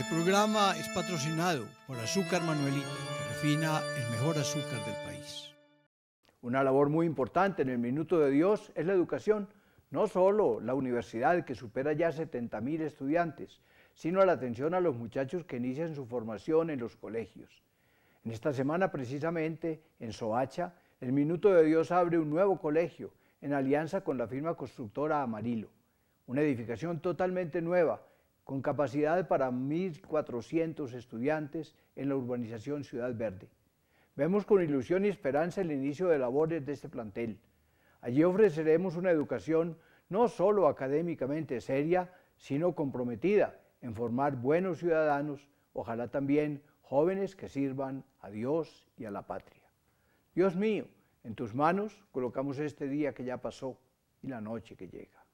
El este programa es patrocinado por Azúcar Manuelito, que refina el mejor azúcar del país. Una labor muy importante en el Minuto de Dios es la educación, no solo la universidad que supera ya 70.000 estudiantes, sino la atención a los muchachos que inician su formación en los colegios. En esta semana precisamente, en Soacha, el Minuto de Dios abre un nuevo colegio en alianza con la firma constructora Amarillo, una edificación totalmente nueva con capacidad para 1.400 estudiantes en la urbanización Ciudad Verde. Vemos con ilusión y esperanza el inicio de labores de este plantel. Allí ofreceremos una educación no solo académicamente seria, sino comprometida en formar buenos ciudadanos, ojalá también jóvenes que sirvan a Dios y a la patria. Dios mío, en tus manos colocamos este día que ya pasó y la noche que llega.